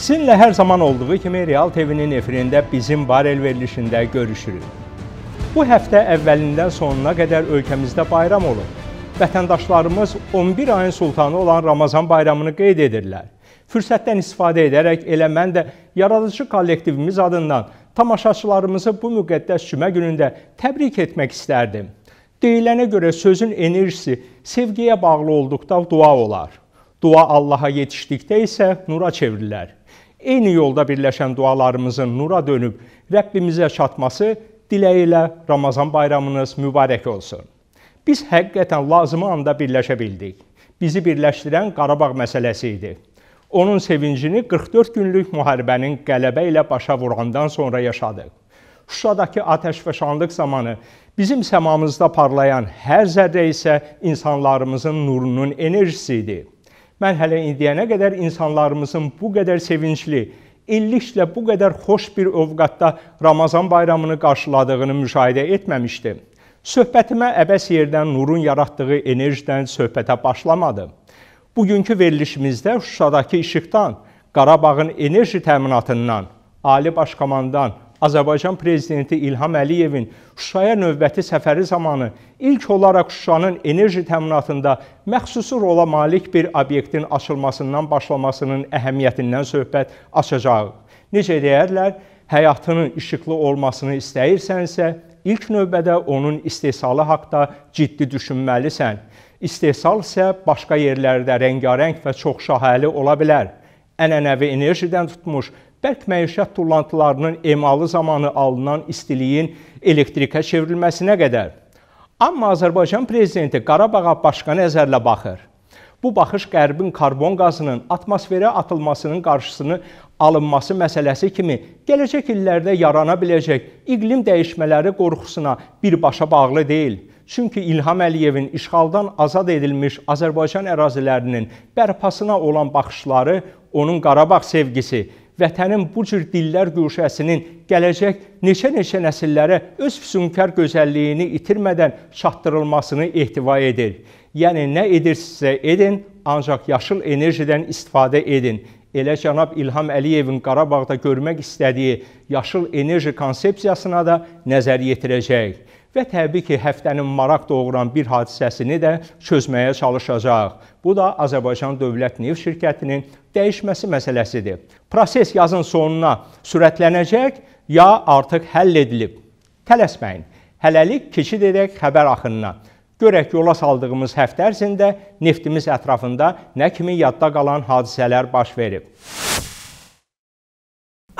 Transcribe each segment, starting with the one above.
Sizinlə hər zaman olduğu kimi Real TV-nin efirində bizim barel verilişində görüşürük. Bu həftə əvvəlindən sonuna qədər ölkəmizdə bayram olur. Vətəndaşlarımız 11 ayın sultanı olan Ramazan bayramını qeyd edirlər. Fürsətdən istifadə edərək elə mən də yaradıcı kollektivimiz adından tamaşaçılarımızı bu müqəddəs cümə günündə təbrik etmək istərdim. Deyilənə görə sözün enerjisi sevgiyə bağlı olduqda dua olar. Dua Allaha yetişdikdə isə nura çevrilər. Eyni yolda birləşən dualarımızın nura dönüb Rəbbimizə çatması diləyi ilə Ramazan bayramınız mübarək olsun. Biz həqiqətən lazımı anda birləşə bildik. Bizi birləşdirən Qarabağ məsələsi idi. Onun sevincini 44 günlük müharibənin qələbə ilə başa vurandan sonra yaşadıq. Şuşadakı atəşfəşanlıq zamanı bizim səmamızda parlayan hər zərrə isə insanlarımızın nurunun enerjisi idi. Mən hələ indiyənə qədər insanlarımızın bu qədər sevincli, illiklə bu qədər xoş bir övqatda Ramazan bayramını qarşıladığını müşahidə etməmişdim. Söhbətimə əbəs yerdən nurun yaratdığı enerjidən söhbətə başlamadım. Bugünkü verilişimizdə Şuşadakı işıqdan, Qarabağın enerji təminatından, Ali Baş Komandan, Azərbaycan prezidenti İlham Əliyevin Şuşaya növbəti səfəri zamanı ilk olaraq Şuşanın enerji təminatında məxsus rola malik bir obyektin açılmasından başlamasının əhəmiyyətindən söhbət açacağıq. Necə deyərlər, həyatının işıqlı olmasını istəyirsənsə, ilk növbədə onun istehsalı haqqda ciddi düşünməlisən. İstehsal isə başqa yerlərdə rəngarəng və çox şahəli ola bilər. Ənənəvi enerjidən tutmuş bərk məişət tullantılarının emalı zamanı alınan istiliyin elektrikə çevrilməsinə qədər. Amma Azərbaycan prezidenti Qarabağa başqa nəzərlə baxır. Bu baxış Qərbin karbon qazının atmosferə atılmasının qarşısını alınması məsələsi kimi gələcək illərdə yarana biləcək iqlim dəyişmələri qorxusuna birbaşa bağlı deyil. Çünki İlham Əliyevin işğaldan azad edilmiş Azərbaycan ərazilərinin bərpasına olan baxışları, onun Qarabağ sevgisi vətənin bu cür dillər güşəsinin gələcək neçə-neçə nəsillərə öz füsunkar gözəlliyini itirmədən çatdırılmasını ehtiva edir. Yəni nə edirsinizsə edin, ancaq yaşıl enerjidən istifadə edin. Elə cənab İlham Əliyevin Qarabağda görmək istədiyi yaşıl enerji konsepsiyasına da nəzər yetirəcəyik və təbii ki, həftənin maraq doğuran bir hadisəsini də çözməyə çalışacaq. Bu da Azərbaycan Dövlət Neft Şirkətinin dəyişməsi məsələsidir. Proses yazın sonuna sürətlənəcək ya artıq həll edilib. Tələsməyin. Hələlik keçid edək xəbər axınına. Görək yola saldığımız həftə ərzində neftimiz ətrafında nə kimi yadda qalan hadisələr baş verib.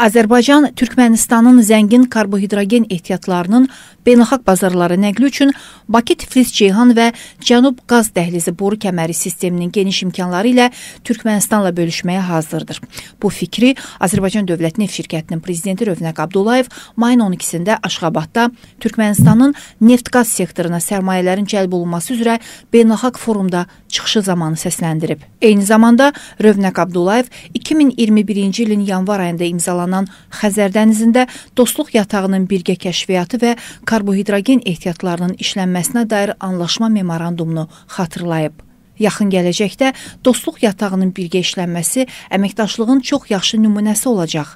Azərbaycan Türkmənistanın zəngin karbohidrogen ehtiyatlarının beynəlxalq bazarlara nəqli üçün Bakı-Tiflis-Ceyhan və Cənub qaz dəhlizi boru kəməri sisteminin geniş imkanları ilə Türkmənistanla bölüşməyə hazırdır. Bu fikri Azərbaycan Dövlət Neft Şirkətinin prezidenti Rövnəq Abdullayev mayın 12-sində Aşqabadda Türkmənistanın neft-qaz sektoruna sərmayələrin cəlb olunması üzrə beynəlxalq forumda çıxışı zamanı səsləndirib. Eyni zamanda Rövnəq Abdullayev 2021-ci ilin yanvar ayında imzalanan bağlanan Xəzər dənizində dostluq yatağının birgə kəşfiyyatı və karbohidrogen ehtiyatlarının işlənməsinə dair anlaşma memorandumunu xatırlayıb. Yaxın gələcəkdə dostluq yatağının birgə işlənməsi əməkdaşlığın çox yaxşı nümunəsi olacaq.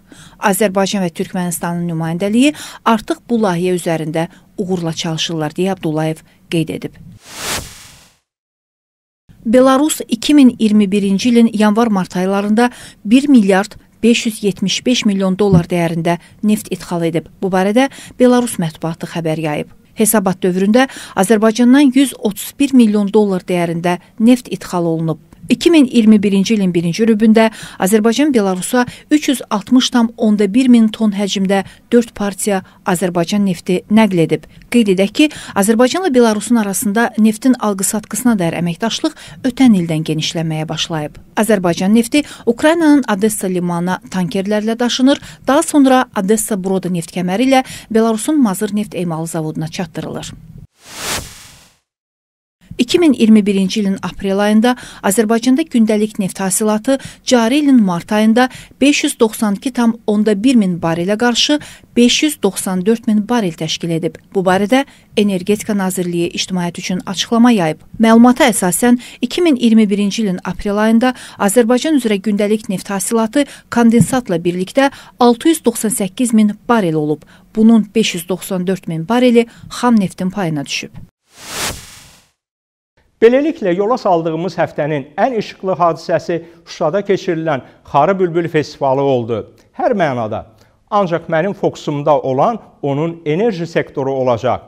Azərbaycan və Türkmənistanın nümayəndəliyi artıq bu layihə üzərində uğurla çalışırlar deyə Abdullayev qeyd edib. Belarus 2021-ci ilin yanvar-mart aylarında 1 milyard 575 milyon dollar dəyərində neft idxal edib. Bu barədə Belarus mətbuatı xəbər yayıb. Hesabat dövründə Azərbaycandan 131 milyon dollar dəyərində neft idxal olunub. 2021-ci ilin birinci rübündə Azərbaycan Belarusa 360,1 min ton həcmdə 4 partiya Azərbaycan nefti nəql edib. Qeyd edək ki, Azərbaycanla Belarusun arasında neftin alqı-satqısına dair əməkdaşlıq ötən ildən genişlənməyə başlayıb. Azərbaycan nefti Ukraynanın Odessa limanına tankerlərlə daşınır, daha sonra Odessa Broda neft kəməri ilə Belarusun Mazır neft emalı zavoduna çatdırılır. 2021-ci ilin aprel ayında Azərbaycanda gündəlik neft hasilatı cari ilin mart ayında 592,1 min barelə qarşı 594 min barel təşkil edib. Bu barədə Energetika Nazirliyi ictimaiyyət üçün açıqlama yayıb. Məlumata əsasən 2021-ci ilin aprel ayında Azərbaycan üzrə gündəlik neft hasilatı kondensatla birlikdə 698 min barel olub. Bunun 594 min bareli xam neftin payına düşüb. Beləliklə, yola saldığımız həftənin ən işıqlı hadisəsi Şuşada keçirilən Xarı Bülbül festivalı oldu. Hər mənada. Ancaq mənim fokusumda olan onun enerji sektoru olacaq.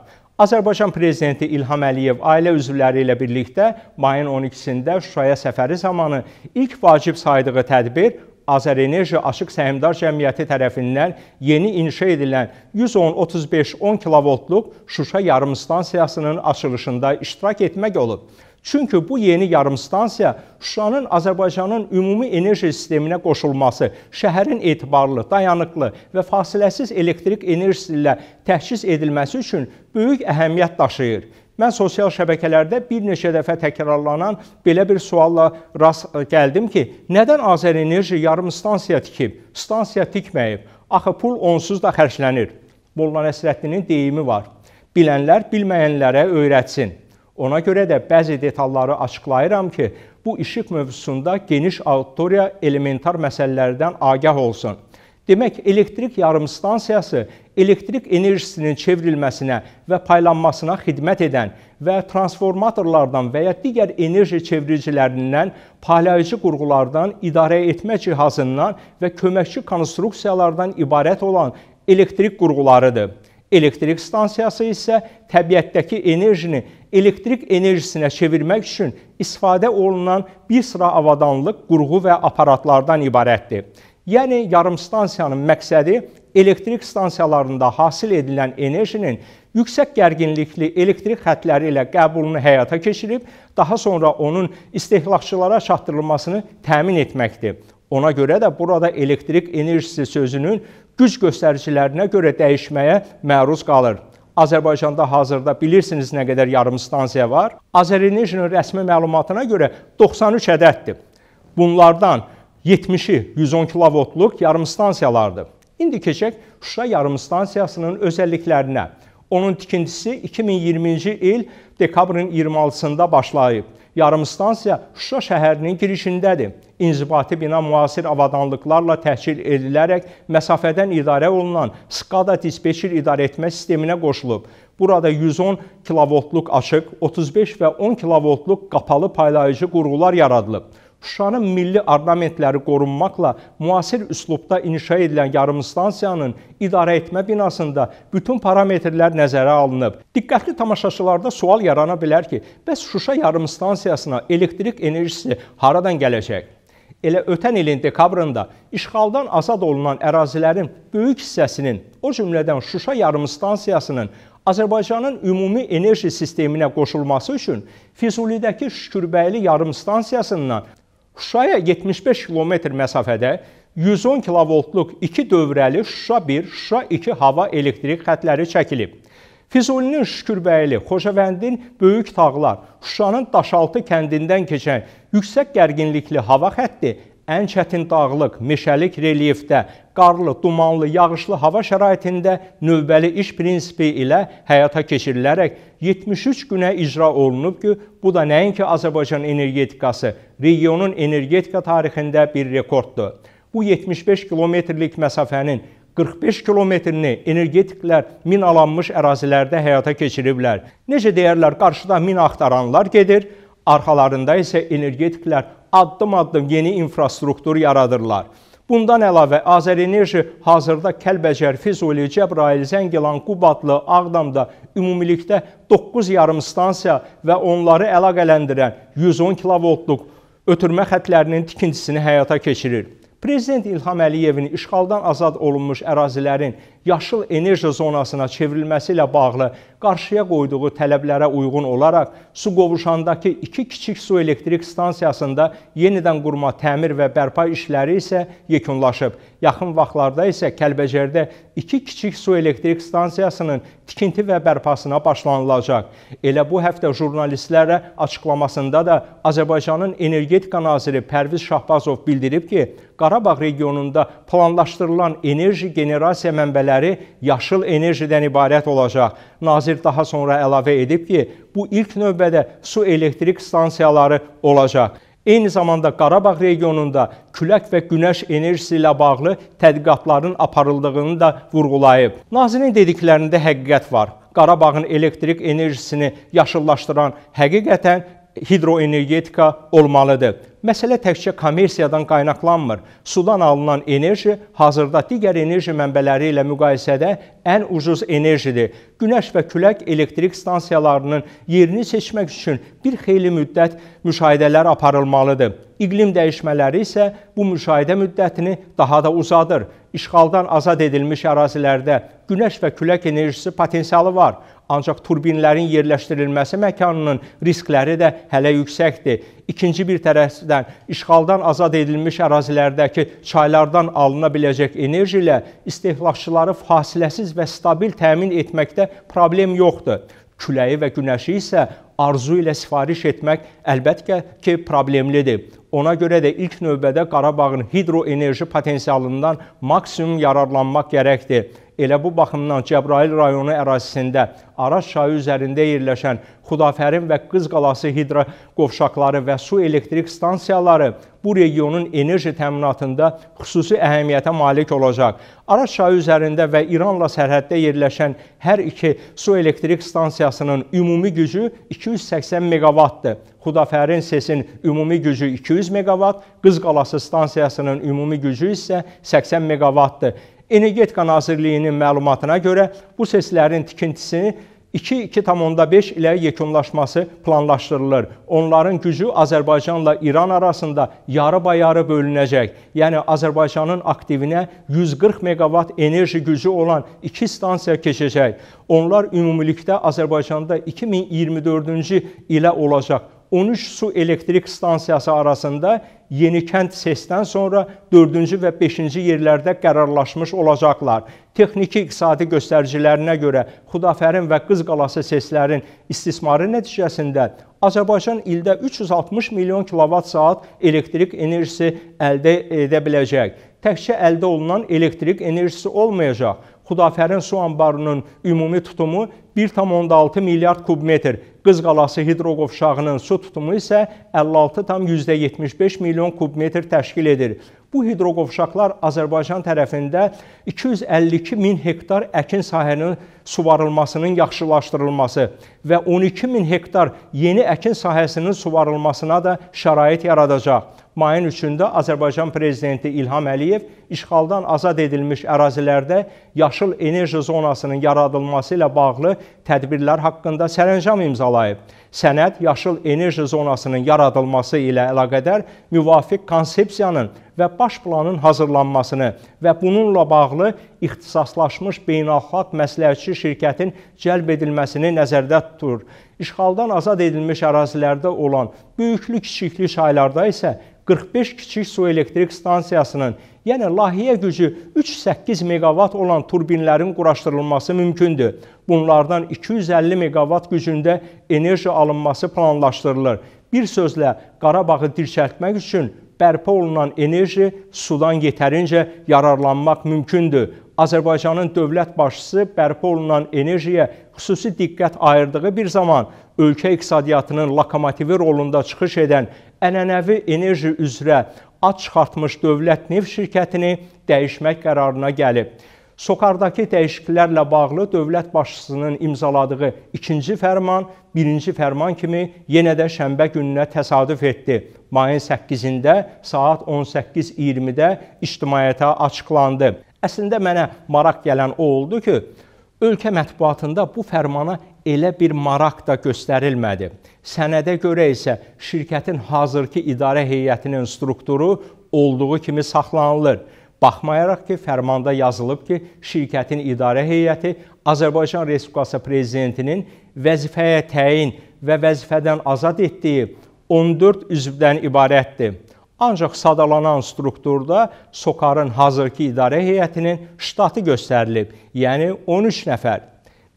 Azərbaycan Prezidenti İlham Əliyev ailə üzvləri ilə birlikdə mayın 12-sində Şuşaya səfəri zamanı ilk vacib saydığı tədbir Azərenerji Açıq Səhmdar Cəmiyyəti tərəfindən yeni inşa edilən 110-35-10 kilovoltluq Şuşa yarımstansiyasının açılışında iştirak etmək olub. Çünki bu yeni yarımstansiya Şuşanın Azərbaycanın ümumi enerji sisteminə qoşulması, şəhərin etibarlı, dayanıqlı və fasiləsiz elektrik enerjisi ilə təchiz edilməsi üçün böyük əhəmiyyət daşıyır. Mən sosial şəbəkələrdə bir neçə dəfə təkrarlanan belə bir sualla rast e, gəldim ki, nədən Azərenerji yarım stansiya tikib, stansiya tikməyib? Axı pul onsuz da xərclənir. Molla Nəsrəddinin deyimi var. Bilənlər bilməyənlərə öyrətsin. Ona görə də bəzi detalları açıqlayıram ki, bu işıq mövzusunda geniş auditoriya elementar məsələlərdən agah olsun. Demək, elektrik yarımstansiyası elektrik enerjisinin çevrilməsinə və paylanmasına xidmət edən və transformatorlardan və ya digər enerji çevricilərindən, paylayıcı qurğulardan, idarə etmə cihazından və köməkçi konstruksiyalardan ibarət olan elektrik qurğularıdır. Elektrik stansiyası isə təbiətdəki enerjini elektrik enerjisinə çevirmək üçün istifadə olunan bir sıra avadanlıq, qurğu və aparatlardan ibarətdir. Yəni yarımstansiyanın məqsədi elektrik stansiyalarında hasil edilən enerjinin yüksək gərginlikli elektrik xətləri ilə qəbulunu həyata keçirib, daha sonra onun istehlakçılara çatdırılmasını təmin etməkdir. Ona görə də burada elektrik enerjisi sözünün güc göstəricilərinə görə dəyişməyə məruz qalır. Azərbaycanda hazırda bilirsiniz nə qədər yarımstansiya var. Azərenerjinin rəsmi məlumatına görə 93 ədəddir. Bunlardan 70-i 110 kilovoltluq yarımstansiyalardır. İndi keçək Şuşa yarımstansiyasının özəlliklərinə. Onun tikintisi 2020-ci il dekabrın 26-sında başlayıb. Yarımstansiya Şuşa şəhərinin girişindədir. İnzibati bina müasir avadanlıqlarla təhsil edilərək məsafədən idarə olunan SCADA dispetçer idarəetmə sisteminə qoşulub. Burada 110 kilovoltluq açıq, 35 və 10 kilovoltluq qapalı paylayıcı qurğular yaradılıb. Şuşanın milli ornamentləri qorunmaqla müasir üslubda inşa edilən yarımstansiyanın idarə etmə binasında bütün parametrlər nəzərə alınıb. Diqqətli tamaşaçılarda sual yarana bilər ki, bəs Şuşa yarımstansiyasına elektrik enerjisi haradan gələcək? Elə ötən ilin dekabrında işğaldan azad olunan ərazilərin böyük hissəsinin, o cümlədən Şuşa yarımstansiyasının Azərbaycanın ümumi enerji sisteminə qoşulması üçün Füzulidəki Şükürbəyli yarımstansiyasından Şuşaya 75 kilometr məsafədə 110 kilovoltluq iki dövrəli Şuşa 1, Şuşa 2 hava elektrik xətləri çəkilib. Füzulinin Şükürbəyli, Xocavəndin Böyük Tağlar, Şuşanın Daşaltı kəndindən keçən yüksək gərginlikli hava xətti ən çətin dağlıq, meşəlik relyefdə, qarlı, dumanlı, yağışlı hava şəraitində növbəli iş prinsipi ilə həyata keçirilərək 73 günə icra olunub ki, bu da nəinki Azərbaycan energetikası, regionun energetika tarixində bir rekorddur. Bu 75 kilometrlik məsafənin 45 kilometrini energetiklər minalanmış ərazilərdə həyata keçiriblər. Necə deyərlər, qarşıda mina axtaranlar gedir, arxalarında isə energetiklər addım-addım yeni infrastruktur yaradırlar. Bundan əlavə Azərenerji hazırda Kəlbəcər, Füzuli, Cəbrayil, Zəngilan, Qubadlı, Ağdamda ümumilikdə 9 yarım stansiya və onları əlaqələndirən 110 kilovoltluq ötürmə xətlərinin tikintisini həyata keçirir. Prezident İlham Əliyevin işğaldan azad olunmuş ərazilərin yaşıl enerji zonasına çevrilməsi ilə bağlı qarşıya qoyduğu tələblərə uyğun olaraq su qovuşandakı iki kiçik su elektrik stansiyasında yenidən qurma, təmir və bərpa işləri isə yekunlaşıb. Yaxın vaxtlarda isə Kəlbəcərdə iki kiçik su elektrik stansiyasının tikinti və bərpasına başlanılacaq. Elə bu həftə jurnalistlərə açıqlamasında da Azərbaycanın energetika naziri Pərviz Şahbazov bildirib ki, Qarabağ regionunda planlaşdırılan enerji generasiya mənbələri sahələri yaşıl enerjidən ibarət olacaq. Nazir daha sonra əlavə edib ki, bu ilk növbədə su elektrik stansiyaları olacaq. Eyni zamanda Qarabağ regionunda külək və günəş enerjisi ilə bağlı tədqiqatların aparıldığını da vurğulayıb. Nazirin dediklərində həqiqət var. Qarabağın elektrik enerjisini yaşıllaşdıran həqiqətən hidroenergetika olmalıdır. Məsələ təkcə kommersiyadan qaynaqlanmır. Sudan alınan enerji hazırda digər enerji mənbələri ilə müqayisədə ən ucuz enerjidir. Günəş və külək elektrik stansiyalarının yerini seçmək üçün bir xeyli müddət müşahidələr aparılmalıdır. İqlim dəyişmələri isə bu müşahidə müddətini daha da uzadır işğaldan azad edilmiş ərazilərdə günəş və külək enerjisi potensialı var, ancaq turbinlərin yerləşdirilməsi məkanının riskləri də hələ yüksəkdir. İkinci bir tərəfdən işğaldan azad edilmiş ərazilərdəki çaylardan alına biləcək enerji ilə istehlakçıları fasiləsiz və stabil təmin etməkdə problem yoxdur. Küləyi və günəşi isə arzu ilə sifariş etmək əlbəttə ki, problemlidir. Ona görə də ilk növbədə Qarabağın hidroenerji potensialından maksimum yararlanmaq gərəkdir. Elə bu baxımdan Cəbrayıl rayonu ərazisində Araz çayı üzərində yerləşən Xudafərin və Qız qalası hidro qovşaqları və su elektrik stansiyaları bu regionun enerji təminatında xüsusi əhəmiyyətə malik olacaq. Araz çayı üzərində və İranla sərhəddə yerləşən hər iki su elektrik stansiyasının ümumi gücü 280 meqavatdır. Xudafərin sesin ümumi gücü 200 meqavat, Qız qalası stansiyasının ümumi gücü isə 80 meqavatdır. Energetika Nazirliyinin məlumatına görə bu səslərin tikintisini 2,5 ilə yekunlaşması planlaşdırılır. Onların gücü Azərbaycanla İran arasında yarı-bayarı bölünəcək. Yəni Azərbaycanın aktivinə 140 megavat enerji gücü olan 2 stansiya keçəcək. Onlar ümumilikdə Azərbaycanda 2024-cü ilə olacaq 13 su elektrik stansiyası arasında Yenikənd SES-dən sonra 4-cü və 5-ci yerlərdə qərarlaşmış olacaqlar. Texniki iqtisadi göstəricilərinə görə Xudafərin və Qız qalası SES-lərin istismarı nəticəsində Azərbaycan ildə 360 milyon kilovat saat elektrik enerjisi əldə edə biləcək. Təkcə əldə olunan elektrik enerjisi olmayacaq. Xudafərin su anbarının ümumi tutumu 1,6 milyard kubmetr, Qız qalası hidroqof şağının su tutumu isə 56,75 milyon kubmetr təşkil edir. Bu hidroqovşaqlar Azərbaycan tərəfində 252 min hektar əkin sahənin suvarılmasının yaxşılaşdırılması və 12 min hektar yeni əkin sahəsinin suvarılmasına da şərait yaradacaq mayın 3-də Azərbaycan prezidenti İlham Əliyev işğaldan azad edilmiş ərazilərdə yaşıl enerji zonasının yaradılması ilə bağlı tədbirlər haqqında sərəncam imzalayıb. Sənəd yaşıl enerji zonasının yaradılması ilə əlaqədar müvafiq konsepsiyanın və baş planın hazırlanmasını və bununla bağlı ixtisaslaşmış beynəlxalq məsləhətçi şirkətin cəlb edilməsini nəzərdə tutur. İşğaldan azad edilmiş ərazilərdə olan böyüklü-kiçikli çaylarda isə 45 kiçik su elektrik stansiyasının, yəni layihə gücü 3-8 meqavat olan turbinlərin quraşdırılması mümkündür. Bunlardan 250 meqavat gücündə enerji alınması planlaşdırılır. Bir sözlə, Qarabağı dirçəltmək üçün bərpa olunan enerji sudan yetərincə yararlanmaq mümkündür. Azərbaycanın dövlət başçısı bərpa olunan enerjiyə xüsusi diqqət ayırdığı bir zaman ölkə iqtisadiyyatının lokomotivi rolunda çıxış edən ənənəvi enerji üzrə ad çıxartmış Dövlət Neft şirkətini dəyişmək qərarına gəlib. Sokardakı dəyişikliklərlə bağlı dövlət başçısının imzaladığı ikinci fərman birinci fərman kimi yenə də şənbə gününə təsadüf etdi mayın 8-də saat 18:20-də ictimaiyyətə açıqlandı. Əslində mənə maraq gələn o oldu ki, ölkə mətbuatında bu fərmana elə bir maraq da göstərilmədi. Sənədə görə isə şirkətin hazırki idarə heyətinin strukturu olduğu kimi saxlanılır. Baxmayaraq ki, fərmanda yazılıb ki, şirkətin idarə heyəti Azərbaycan Respublikası prezidentinin vəzifəyə təyin və vəzifədən azad etdiyi 14 üzvdən ibarətdir. Ancaq sadalanan strukturda SOCAR-ın hazırki idarə heyətinin ştatı göstərilib, yəni 13 nəfər.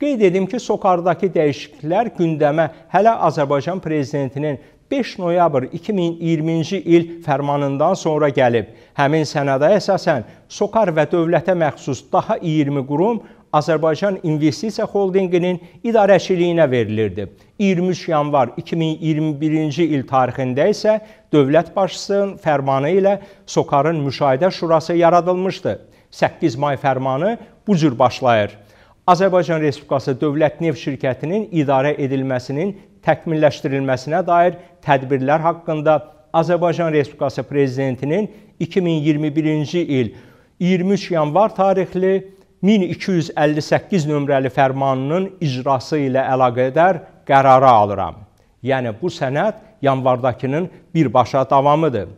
Qeyd edim ki, SOCAR-dakı dəyişikliklər gündəmə hələ Azərbaycan prezidentinin 5 noyabr 2020-ci il fərmanından sonra gəlib. Həmin sənədə əsasən SOCAR və dövlətə məxsus daha 20 qurum Azərbaycan İnvestisiya Holdinqinin idarəçiliyinə verilirdi. 23 yanvar 2021-ci il tarixində isə dövlət başçısının fərmanı ilə Sokarın müşahidə şurası yaradılmışdı. 8 may fərmanı bu cür başlayır. Azərbaycan Respublikası Dövlət Neft Şirkətinin idarə edilməsinin təkmilləşdirilməsinə dair tədbirlər haqqında Azərbaycan Respublikası Prezidentinin 2021-ci il 23 yanvar tarixli 1258 nömrəli fərmanının icrası ilə əlaqədar qərarı alıram. Yəni bu sənəd yanvardakının birbaşa davamıdır.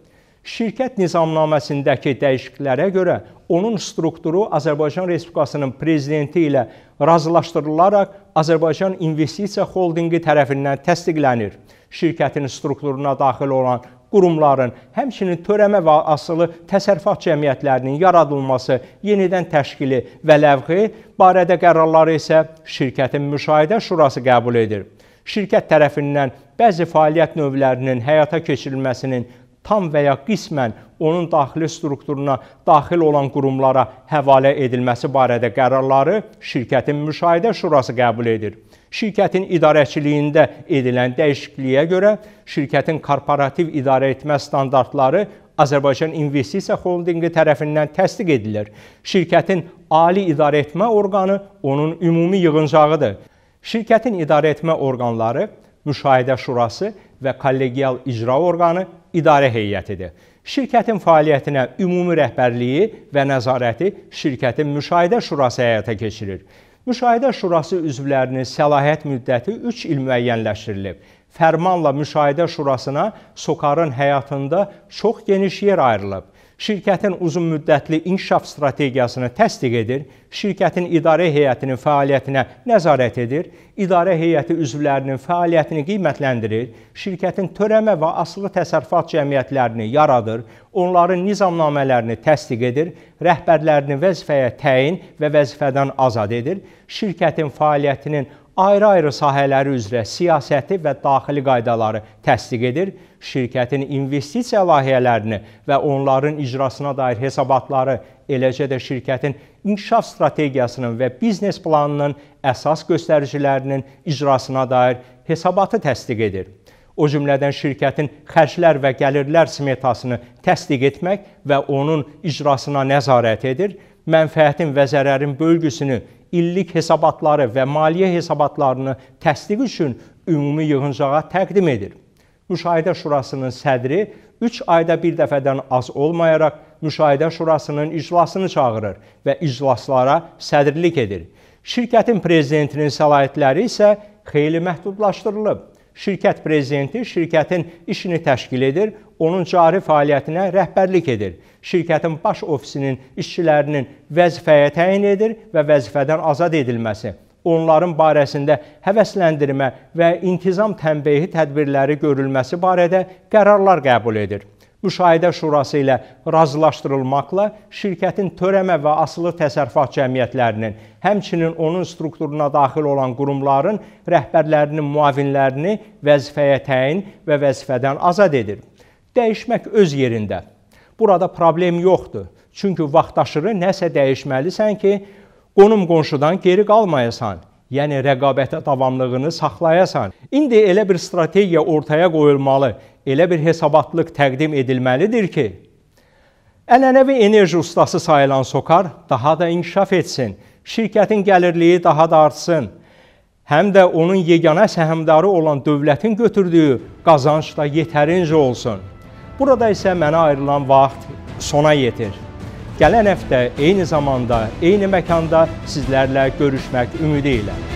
Şirkət nizamnaməsindəki dəyişikliklərə görə onun strukturu Azərbaycan Respublikasının prezidenti ilə razılaşdırılaraq Azərbaycan İnvestisiya Holdinqi tərəfindən təsdiqlənir. Şirkətin strukturuna daxil olan qurumların, həmçinin törəmə və asılı təsərrüfat cəmiyyətlərinin yaradılması, yenidən təşkili və ləvqi barədə qərarları isə şirkətin müşahidə şurası qəbul edir. Şirkət tərəfindən bəzi fəaliyyət növlərinin həyata keçirilməsinin tam və ya qismən onun daxili strukturuna daxil olan qurumlara həvalə edilməsi barədə qərarları şirkətin müşahidə şurası qəbul edir. Şirkətin idarəçiliyində edilən dəyişikliyə görə şirkətin korporativ idarəetmə standartları Azərbaycan İnvestisiya Holdinqi tərəfindən təsdiq edilir. Şirkətin ali idarəetmə orqanı onun ümumi yığıncağıdır. Şirkətin idarəetmə orqanları Müşahidə Şurası və Kollegial İcra Orqanı İdarə Heyətidir. Şirkətin fəaliyyətinə ümumi rəhbərliyi və nəzarəti şirkətin müşahidə şurası həyata keçirir. Müşahidə Şurası üzvlərinin səlahiyyət müddəti 3 il müəyyənləşdirilib. Fərmanla Müşahidə Şurasına SOCAR-ın həyatında çox geniş yer ayrılıb şirkətin uzunmüddətli inkişaf strategiyasını təsdiq edir, şirkətin idarə heyətinin fəaliyyətinə nəzarət edir, idarə heyəti üzvlərinin fəaliyyətini qiymətləndirir, şirkətin törəmə və asılı təsərrüfat cəmiyyətlərini yaradır, onların nizamnamələrini təsdiq edir, rəhbərlərini vəzifəyə təyin və vəzifədən azad edir, şirkətin fəaliyyətinin ayrı-ayrı sahələri üzrə siyasəti və daxili qaydaları təsdiq edir, şirkətin investisiya layihələrini və onların icrasına dair hesabatları, eləcə də şirkətin inkişaf strategiyasının və biznes planının əsas göstəricilərinin icrasına dair hesabatı təsdiq edir. O cümlədən şirkətin xərclər və gəlirlər smetasını təsdiq etmək və onun icrasına nəzarət edir, mənfəətin və zərərin bölgüsünü illik hesabatları və maliyyə hesabatlarını təsdiq üçün ümumi yığıncağa təqdim edir. Müşahidə Şurasının sədri 3 ayda bir dəfədən az olmayaraq Müşahidə Şurasının iclasını çağırır və iclaslara sədrlik edir. Şirkətin prezidentinin səlahiyyətləri isə xeyli məhdudlaşdırılıb. Şirkət prezidenti şirkətin işini təşkil edir, onun cari fəaliyyətinə rəhbərlik edir. Şirkətin baş ofisinin işçilərinin vəzifəyə təyin edir və vəzifədən azad edilməsi, onların barəsində həvəsləndirmə və intizam tənbehi tədbirləri görülməsi barədə qərarlar qəbul edir müşahidə şurası ilə razılaşdırılmaqla şirkətin törəmə və asılı təsərrüfat cəmiyyətlərinin, həmçinin onun strukturuna daxil olan qurumların rəhbərlərinin müavinlərini vəzifəyə təyin və vəzifədən azad edir. Dəyişmək öz yerində. Burada problem yoxdur. Çünki vaxtaşırı nəsə dəyişməlisən ki, qonum qonşudan geri qalmayasan yəni rəqabətə davamlılığını saxlayasan. İndi elə bir strategiya ortaya qoyulmalı, elə bir hesabatlıq təqdim edilməlidir ki, ənənəvi enerji ustası sayılan Sokar daha da inkişaf etsin, şirkətin gəlirliyi daha da artsın. Həm də onun yeganə səhmdarı olan dövlətin götürdüyü qazanc da yetərincə olsun. Burada isə mənə ayrılan vaxt sona yetir. Gələn həftə eyni zamanda, eyni məkanda sizlərlə görüşmək ümidi ilə.